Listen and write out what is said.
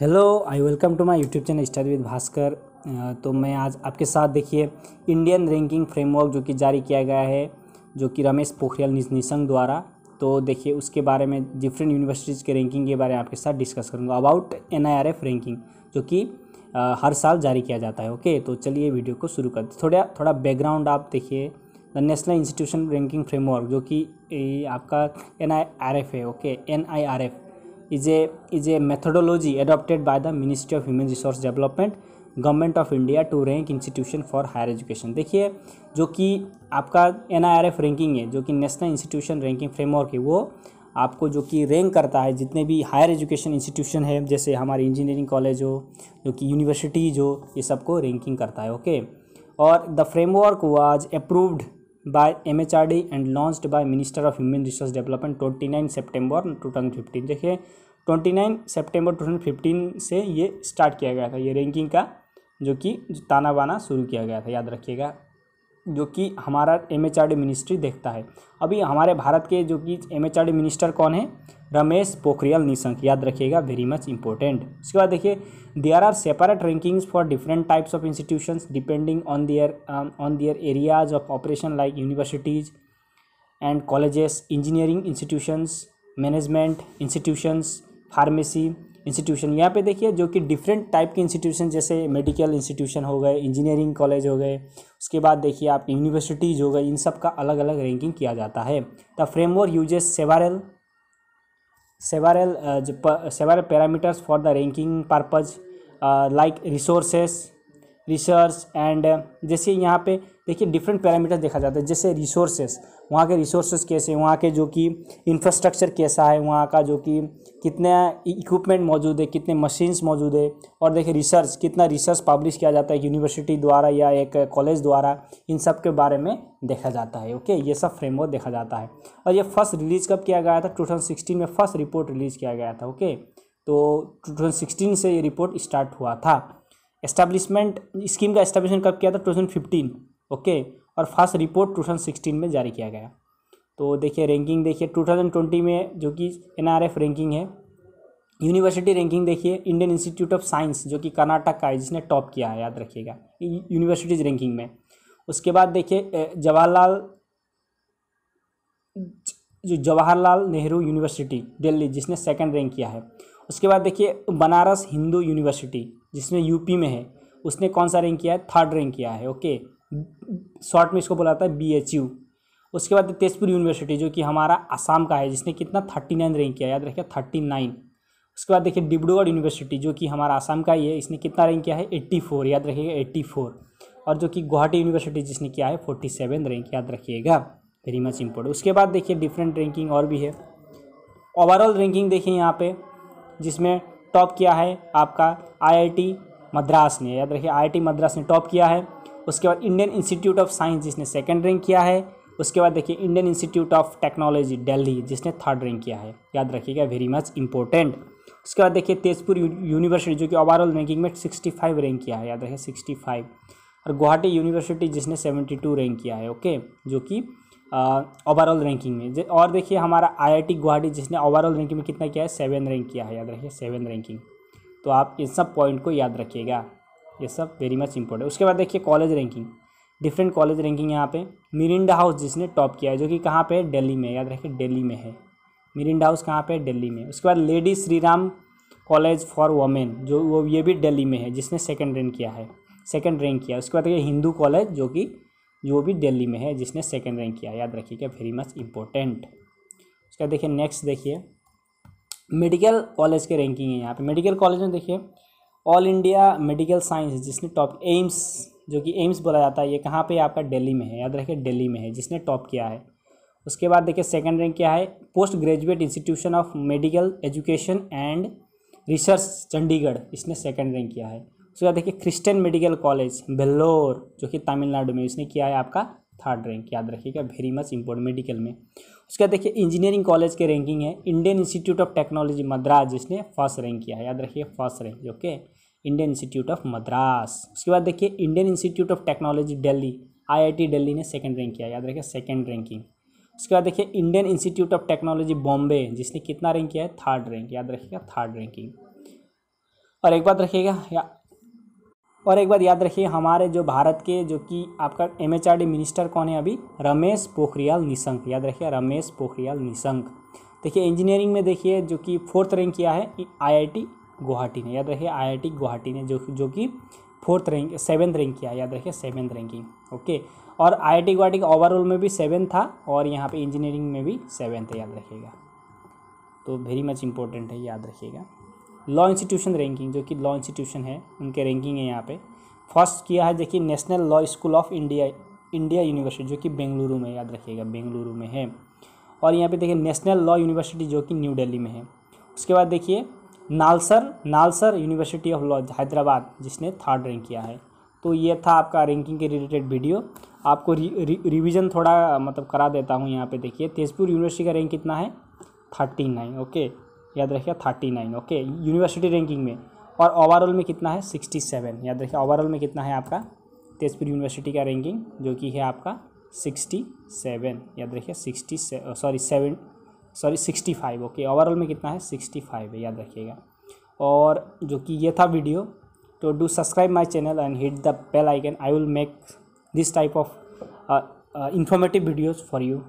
hello I welcome to my YouTube channel study with Bhaskar तो मैं आज आपके साथ देखिए इंडियन रैंकिंग फ्रेमवर्क जो कि जारी किया गया है जो कि रमेश पोखरियाल निशंक द्वारा तो देखिए उसके बारे में डिफरेंट यूनिवर्सिटीज़ के रैंकिंग के बारे में आपके साथ डिस्कस करूँगा अबाउट एन रैंकिंग जो कि uh, हर साल जारी किया जाता है ओके तो चलिए वीडियो को शुरू करते थोड़ा थोड़ा बैकग्राउंड आप देखिए the national institution ranking framework जो कि आपका एन है okay N is a is a methodology adopted by the ministry of human resource development government of India to rank institution for higher education देखिए जो कि आपका एन रैंकिंग है जो कि नेशनल इंस्टीट्यूशन रैंकिंग फ्रेमवर्क है वो आपको जो कि रैंक करता है जितने भी हायर एजुकेशन इंस्टीट्यूशन है जैसे हमारे इंजीनियरिंग कॉलेज हो जो कि यूनिवर्सिटीज हो ये सबको रैंकिंग करता है ओके और the framework was approved by MHRD and launched by Minister of Human Resource Development 29 सितंबर 2015 देखिए 29 सितंबर 2015 से ये स्टार्ट किया गया था ये रैंकिंग का जो कि ताना बाना शुरू किया गया था याद रखिएगा जो कि हमारा M H R D ministry देखता है अभी हमारे भारत के जो कि M H R D minister कौन है रमेश पोखरियाल निशंक याद रखिएगा वेरी मच इंपॉर्टेंट उसके बाद देखिए there are separate rankings for different types of institutions depending on their on their areas of operation like universities and colleges engineering institutions management institutions pharmacy institution यहाँ पे देखिए जो कि डिफरेंट टाइप के institution जैसे मेडिकल इंस्टीट्यूशन हो गए engineering college हो गए उसके बाद देखिए आप यूनिवर्सिटीज़ हो गए इन सब का अलग अलग रैंकिंग किया जाता है the framework uses several several several parameters for the ranking purpose like resources research and uh, जैसे यहाँ पे देखिए डिफरेंट पैरामीटर देखा जाता है जैसे रिसोर्सेस वहाँ के रिसोर्सेस कैसे हैं वहाँ के जो कि इंफ्रास्ट्रक्चर कैसा है वहाँ का जो कि कितने इक्विपमेंट मौजूद है कितने मशीन्स मौजूद है और देखिए रिसर्च कितना रिसर्च पब्लिश किया जाता है यूनिवर्सिटी द्वारा या एक कॉलेज द्वारा इन सब के बारे में देखा जाता है ओके ये सब फ्रेमवर्क देखा जाता है और ये फर्स्ट रिलीज़ कब किया गया था टू में फर्स्ट रिपोर्ट रिलीज़ किया गया था ओके तो टू से ये रिपोर्ट स्टार्ट हुआ था एस्टैब्लिशमेंट स्कीम का एस्टैब्लिशमेंट कब किया था टू थाउजेंड फिफ्टीन ओके और first report two thousand sixteen में जारी किया गया तो देखिए रैंकिंग देखिए टू थाउजेंड ट्वेंटी में जो कि एन आर एफ रैंकिंग है यूनिवर्सिटी रैंकिंग देखिए इंडियन इंस्टीट्यूट ऑफ साइंस जो कि कर्नाटक का है जिसने टॉप किया है याद रखिएगा यूनिवर्सिटीज़ रैंकिंग में उसके बाद देखिए जवाहरलाल जो जवाहरलाल नेहरू यूनिवर्सिटी दिल्ली जिसने सेकंड रैंक किया है उसके बाद देखिए बनारस हिंदू यूनिवर्सिटी जिसमें यूपी में है उसने कौन सा रैंक किया है थर्ड रैंक किया है ओके शॉर्ट में इसको बोला जाता है बी उसके बाद तेजपुर यूनिवर्सिटी जो कि हमारा आसाम का है जिसने कितना थर्टी नाइन रैंक किया याद रखिए थर्टी नाइन उसके बाद देखिए डिब्रूगढ़ यूनिवर्सिटी जो कि हमारा आसाम का ही है इसने कितना रैंक किया है एट्टी फोर याद रखिएगा एट्टी फोर और जो कि गुवाहाटी यूनिवर्सिटी जिसने किया है फोर्टी सेवन रैंक याद रखिएगा वेरी मच इम्पोर्टेंट उसके बाद देखिए डिफरेंट रैंकिंग और भी है ओवरऑल रैंकिंग देखिए यहाँ पर जिसमें टॉप किया है आपका आईआईटी मद्रास ने याद रखिए आईआईटी मद्रास ने टॉप किया है उसके बाद इंडियन इंस्टीट्यूट ऑफ साइंस जिसने सेकेंड रैंक किया है उसके बाद देखिए Indian Institute of Technology Delhi जिसने थर्ड रैंक किया है याद रखिएगा वेरी मच इंपॉर्टेंट उसके बाद देखिए तेजपुर यूनिवर्सिटी जो कि ओवरऑल रैंकिंग में सिक्सटी रैंक किया है याद रखिए सिक्सटी और गुवाहाटी यूनिवर्सिटी जिसने सेवेंटी रैंक किया है ओके जो कि ओवरऑल रैंकिंग में और देखिए हमारा आईआईटी गुवाहाटी जिसने ओवरऑल रैंकिंग में कितना किया है सेवन रैंक किया है याद रखिए सेवन रैंकिंग तो आप इन सब पॉइंट को याद रखिएगा ये सब वेरी मच इंपॉर्टेंट उसके बाद देखिए college ranking different college ranking यहाँ पे मिरिंडा हाउस जिसने टॉप किया है जो कि कहाँ पे है दिल्ली में याद रखिए दिल्ली में है मिरिंडा हाउस कहाँ पे है दिल्ली में उसके बाद Lady Shri Ram college for women जो वो ये भी दिल्ली में है जिसने सेकेंड रैंक किया है सेकेंड रैंक किया उसके बाद देखिए हिंदू कॉलेज जो कि जो भी दिल्ली में है जिसने सेकेंड रैंक किया याद रखिएगा वेरी मच इंपॉर्टेंट बाद देखिए नेक्स्ट देखिए मेडिकल कॉलेज के रैंकिंग है यहाँ पे मेडिकल कॉलेज में देखिए ऑल इंडिया मेडिकल साइंस जिसने टॉप एम्स जो कि एम्स बोला जाता है ये कहाँ पे आपका दिल्ली में है याद रखिए दिल्ली में है जिसने टॉप किया है उसके बाद देखिए सेकंड रैंक क्या है post graduate institution of medical education and research Chandigarh इसने सेकेंड रैंक किया है उसके बाद देखिए क्रिस्टन मेडिकल कॉलेज बेल्लोर जो कि तमिलनाडु में इसने किया है आपका थर्ड रैंक याद रखिएगा वेरी मच इम्पोर्ट मेडिकल में उसके बाद देखिए इंजीनियरिंग कॉलेज के रैंकिंग है Indian Institute of Technology Madras जिसने फर्स्ट रैंक किया है याद रखिए first rank okay Indian Institute of Madras उसके बाद देखिए Indian Institute of Technology Delhi I Delhi ने सेकंड रैंक किया याद रखिए सेकंड रैंकिंग उसके बाद देखिए Indian Institute of Technology Bombay जिसने कितना रैंक किया है थर्ड रैंक याद रखिएगा थर्ड रैंकिंग और एक बात रखिएगा या और एक बात याद रखिए हमारे जो भारत के जो कि आपका एम मिनिस्टर कौन है अभी रमेश पोखरियाल निशंक याद रखिए रमेश पोखरियाल निशंक देखिए इंजीनियरिंग में देखिए जो कि फोर्थ रैंक किया है आईआईटी गुवाहाटी ने याद रखिए आईआईटी गुवाहाटी ने जो जो कि फोर्थ रैंक सेवन्थ रैंक किया याद रखिए सेवन्थ रैंकिंग ओके और आई गुवाहाटी का ओवरऑल में भी सेवन था और यहाँ पर इंजीनियरिंग में भी सेवन्थ याद रखिएगा तो वेरी मच इंपॉर्टेंट है याद रखिएगा लॉ इंस्टीट्यूशन रैंकिंग जो कि लॉ इंस्टीट्यूशन है उनके रैंकिंग है यहाँ पे फर्स्ट किया है देखिए National Law School of India India university जो कि बेंगलुरु में याद रखिएगा बेंगलुरु में है और यहाँ पे देखिए नेशनल लॉ यूनिवर्सिटी जो कि न्यू दिल्ली में है उसके बाद देखिए NALSAR NALSAR university of law Hyderabad जिसने थर्ड रैंक किया है तो ये था आपका रैंकिंग के रिलेटेड वीडियो आपको रिविज़न थोड़ा मतलब करा देता हूँ यहाँ पर देखिए तेजपुर यूनिवर्सिटी का रैंक कितना है थर्टी नाइन ओके याद रखिएगा thirty nine okay university ranking में और ओवरऑल में कितना है सिक्सटी सेवन याद रखिए ओवरऑल में कितना है आपका तेजपुर यूनिवर्सिटी का रैंकिंग जो कि है आपका सिक्सटी सेवन याद रखिए sixty sorry seven sorry sixty five okay overall में कितना है सिक्सटी फाइव है याद रखिएगा और जो कि ये था वीडियो तो do subscribe my channel and hit the bell icon I will make this type of informative videos for you